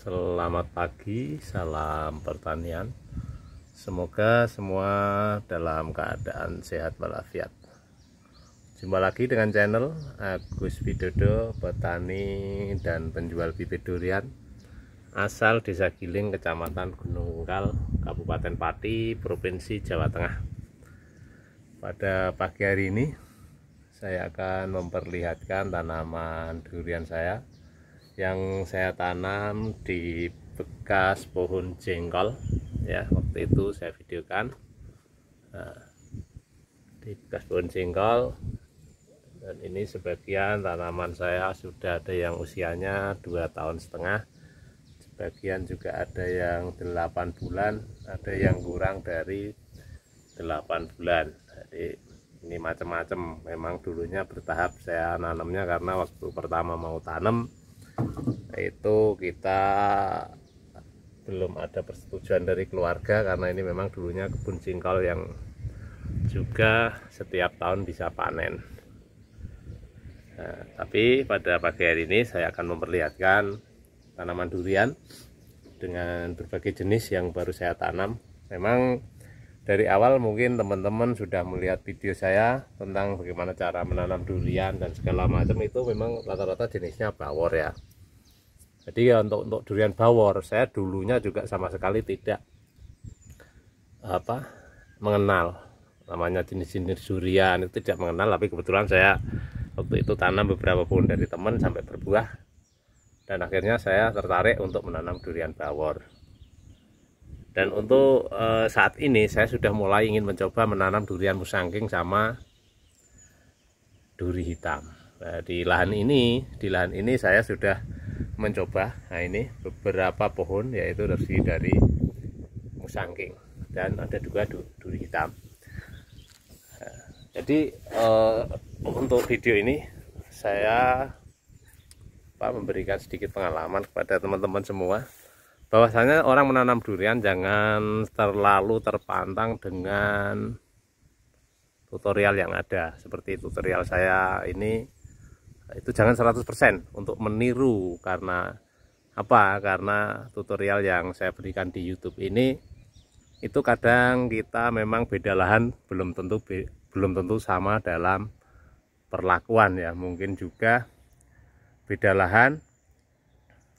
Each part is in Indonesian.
Selamat pagi, salam pertanian. Semoga semua dalam keadaan sehat walafiat. Jumpa lagi dengan channel Agus Widodo, petani dan penjual bibit durian asal Desa Giling, Kecamatan Gunung Kabupaten Pati, Provinsi Jawa Tengah. Pada pagi hari ini, saya akan memperlihatkan tanaman durian saya yang saya tanam di bekas pohon jengkol ya waktu itu saya videokan nah, di bekas pohon jengkol dan ini sebagian tanaman saya sudah ada yang usianya dua tahun setengah sebagian juga ada yang 8 bulan ada yang kurang dari 8 bulan jadi ini macam-macam memang dulunya bertahap saya nanamnya karena waktu pertama mau tanam itu kita belum ada persetujuan dari keluarga karena ini memang dulunya kebun singkal yang juga setiap tahun bisa panen nah, tapi pada pagi hari ini saya akan memperlihatkan tanaman durian dengan berbagai jenis yang baru saya tanam memang dari awal mungkin teman-teman sudah melihat video saya tentang bagaimana cara menanam durian dan segala macam itu memang rata-rata jenisnya bawor ya jadi ya untuk, untuk durian bawor saya dulunya juga sama sekali tidak apa mengenal namanya jenis-jenis durian itu tidak mengenal tapi kebetulan saya waktu itu tanam beberapa pohon dari teman sampai berbuah dan akhirnya saya tertarik untuk menanam durian bawor dan untuk uh, saat ini saya sudah mulai ingin mencoba menanam durian musangking sama duri hitam nah, di lahan ini di lahan ini saya sudah mencoba nah ini beberapa pohon yaitu dari dari musangking dan ada juga duri hitam jadi uh, untuk video ini saya apa, memberikan sedikit pengalaman kepada teman-teman semua bahwasanya orang menanam durian jangan terlalu terpantang dengan tutorial yang ada seperti tutorial saya ini itu jangan 100% untuk meniru karena apa karena tutorial yang saya berikan di YouTube ini itu kadang kita memang beda lahan belum tentu belum tentu sama dalam perlakuan ya mungkin juga beda lahan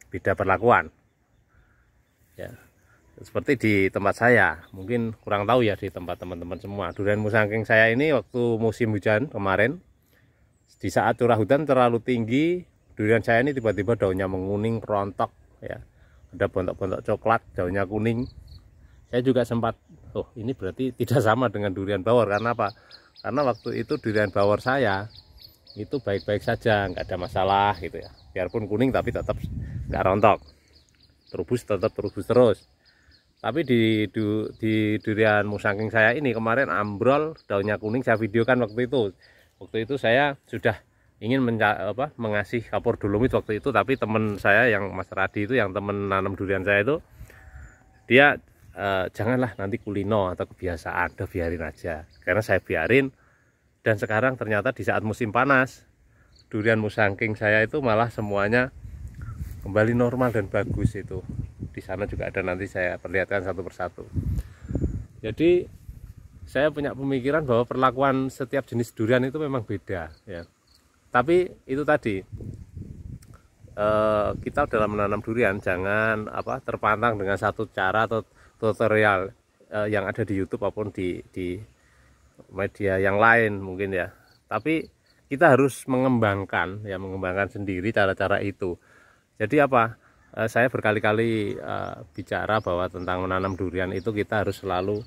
beda perlakuan ya seperti di tempat saya mungkin kurang tahu ya di tempat teman-teman semua durian musangking saya ini waktu musim hujan kemarin di saat curah hujan terlalu tinggi durian saya ini tiba-tiba daunnya menguning rontok ya ada bontok-bontok coklat daunnya kuning saya juga sempat oh ini berarti tidak sama dengan durian bawor karena apa karena waktu itu durian bawor saya itu baik-baik saja nggak ada masalah gitu ya biarpun kuning tapi tetap nggak rontok terus tetap terus terus tapi di, di, di durian musangking saya ini kemarin ambrol daunnya kuning saya videokan waktu itu waktu itu saya sudah ingin menca apa, mengasih kapur dolomit waktu itu tapi teman saya yang Mas Radi itu yang teman nanam durian saya itu dia e, janganlah nanti kulino atau kebiasaan udah biarin aja karena saya biarin dan sekarang ternyata di saat musim panas durian musangking saya itu malah semuanya kembali normal dan bagus itu di sana juga ada nanti saya perlihatkan satu persatu jadi saya punya pemikiran bahwa perlakuan setiap jenis durian itu memang beda ya tapi itu tadi eh, kita dalam menanam durian jangan apa terpantang dengan satu cara atau tutorial eh, yang ada di YouTube maupun di, di media yang lain mungkin ya tapi kita harus mengembangkan ya mengembangkan sendiri cara-cara itu jadi apa eh, saya berkali-kali eh, bicara bahwa tentang menanam durian itu kita harus selalu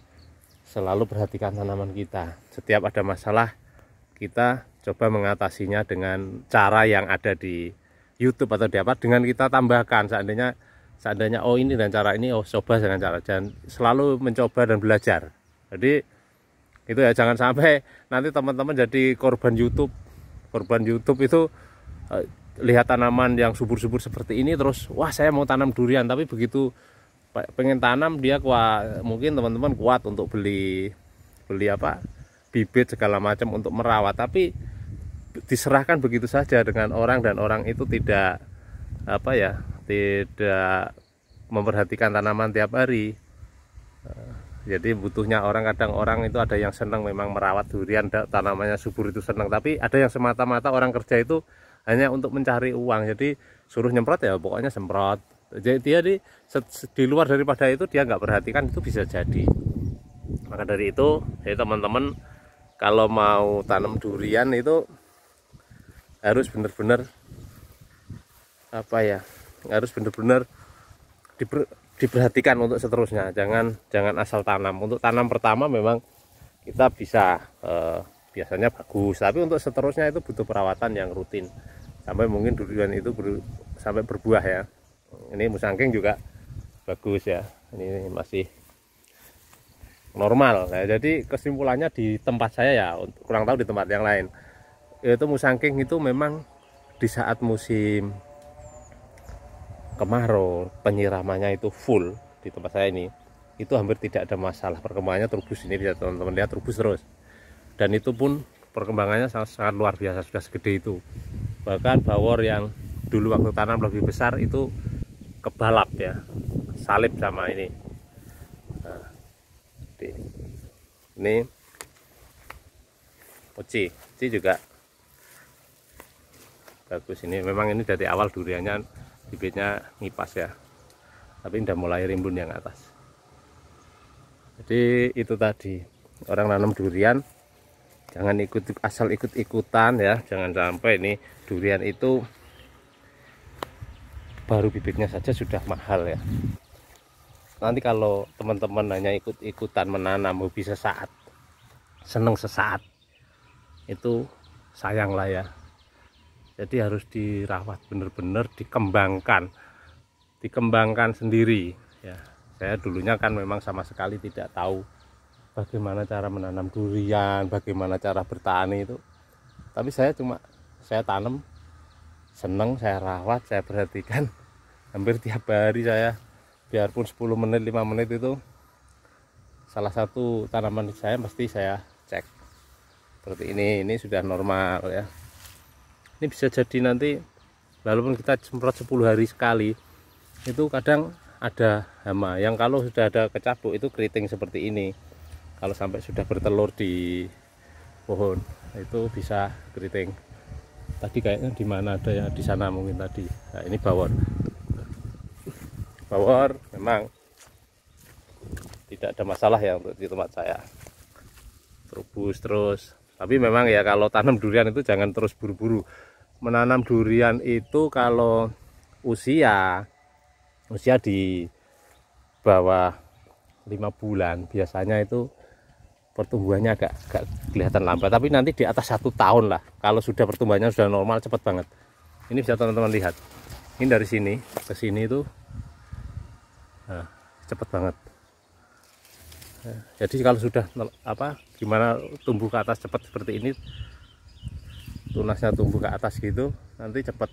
selalu perhatikan tanaman kita. Setiap ada masalah kita coba mengatasinya dengan cara yang ada di YouTube atau di apa dengan kita tambahkan seandainya seandainya oh ini dan cara ini oh coba dengan cara dan selalu mencoba dan belajar. Jadi itu ya jangan sampai nanti teman-teman jadi korban YouTube. Korban YouTube itu eh, lihat tanaman yang subur-subur seperti ini terus wah saya mau tanam durian tapi begitu pengen tanam dia kuat mungkin teman-teman kuat untuk beli beli apa bibit segala macam untuk merawat tapi diserahkan begitu saja dengan orang dan orang itu tidak apa ya tidak memperhatikan tanaman tiap hari eh, jadi butuhnya orang kadang orang itu ada yang senang memang merawat durian tanamannya subur itu senang tapi ada yang semata-mata orang kerja itu hanya untuk mencari uang jadi suruh nyemprot ya pokoknya semprot jadi dia di, di luar daripada itu dia nggak perhatikan itu bisa jadi maka dari itu ya teman-teman kalau mau tanam durian itu harus benar-benar apa ya harus benar-benar diper, diperhatikan untuk seterusnya jangan jangan asal tanam untuk tanam pertama memang kita bisa eh, biasanya bagus tapi untuk seterusnya itu butuh perawatan yang rutin sampai mungkin durian itu ber, sampai berbuah ya ini musangking juga bagus ya ini masih normal ya. jadi kesimpulannya di tempat saya ya kurang tahu di tempat yang lain itu musangking itu memang di saat musim kemarau penyiramannya itu full di tempat saya ini itu hampir tidak ada masalah perkembangannya terus ini bisa teman-teman lihat terus terus dan itu pun perkembangannya sangat, sangat luar biasa sudah segede itu bahkan bawor yang dulu waktu tanam lebih besar itu kebalap ya salib sama ini nah, ini uci uci juga bagus ini memang ini dari awal duriannya bibitnya ngipas ya tapi udah mulai rimbun yang atas jadi itu tadi orang nanam durian jangan ikut asal ikut-ikutan ya jangan sampai ini durian itu baru bibitnya saja sudah mahal ya nanti kalau teman-teman hanya ikut-ikutan menanam hobi oh, sesaat seneng sesaat itu sayang lah ya jadi harus dirawat benar-benar dikembangkan dikembangkan sendiri ya saya dulunya kan memang sama sekali tidak tahu bagaimana cara menanam durian bagaimana cara bertani itu tapi saya cuma saya tanam seneng saya rawat saya perhatikan hampir tiap hari saya biarpun 10 menit 5 menit itu salah satu tanaman saya pasti saya cek seperti ini ini sudah normal ya ini bisa jadi nanti walaupun kita semprot 10 hari sekali itu kadang ada hama yang kalau sudah ada kecabuk itu keriting seperti ini kalau sampai sudah bertelur di pohon itu bisa keriting tadi kayaknya di mana ada ya di sana mungkin tadi nah, ini bawor bawor memang tidak ada masalah ya untuk di tempat saya terus terus tapi memang ya kalau tanam durian itu jangan terus buru-buru menanam durian itu kalau usia usia di bawah lima bulan biasanya itu pertumbuhannya agak, agak kelihatan lambat tapi nanti di atas satu tahun lah kalau sudah pertumbuhannya sudah normal cepat banget ini bisa teman-teman lihat ini dari sini ke sini itu nah, cepat banget nah, jadi kalau sudah apa gimana tumbuh ke atas cepat seperti ini tunasnya tumbuh ke atas gitu nanti cepat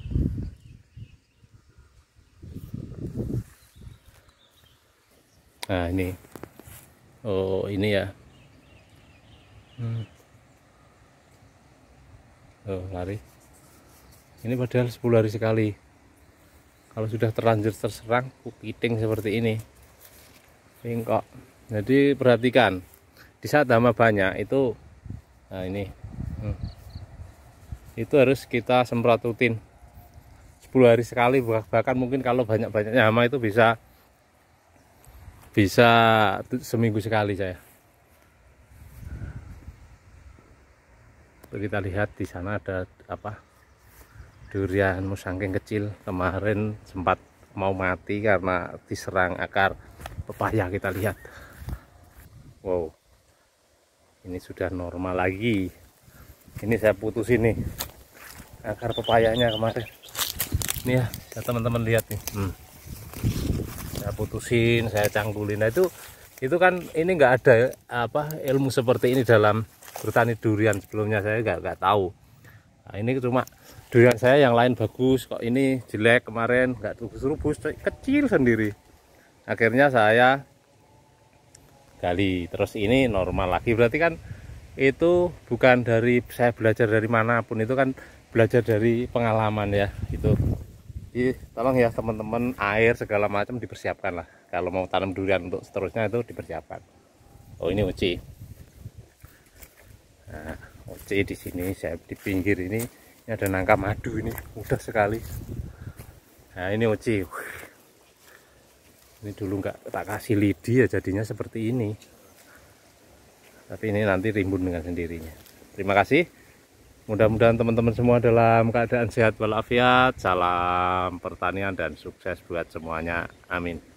nah ini oh ini ya hmm. oh, lari ini padahal 10 hari sekali kalau sudah terlanjur terserang kepiting seperti ini bengkok jadi perhatikan di saat hama banyak itu nah ini hmm. itu harus kita semprot rutin 10 hari sekali bahkan mungkin kalau banyak-banyaknya hama itu bisa bisa seminggu sekali saya kita lihat di sana ada apa durian musangking kecil kemarin sempat mau mati karena diserang akar pepaya kita lihat wow ini sudah normal lagi ini saya putus ini akar pepayanya kemarin ini ya, ya teman-teman lihat nih hmm. saya putusin saya cangkulin nah itu itu kan ini enggak ada apa ilmu seperti ini dalam bertani durian sebelumnya saya nggak nggak tahu nah, ini cuma durian saya yang lain bagus kok ini jelek kemarin nggak rubus-rubus kecil sendiri akhirnya saya gali terus ini normal lagi berarti kan itu bukan dari saya belajar dari manapun itu kan belajar dari pengalaman ya itu jadi tolong ya teman-teman air segala macam dipersiapkan lah kalau mau tanam durian untuk seterusnya itu dipersiapkan oh ini uci nah, OC di sini saya di pinggir ini, ini ada nangka madu ini mudah sekali nah ini OC ini dulu nggak tak kasih lidi ya jadinya seperti ini tapi ini nanti rimbun dengan sendirinya terima kasih mudah-mudahan teman-teman semua dalam keadaan sehat walafiat salam pertanian dan sukses buat semuanya amin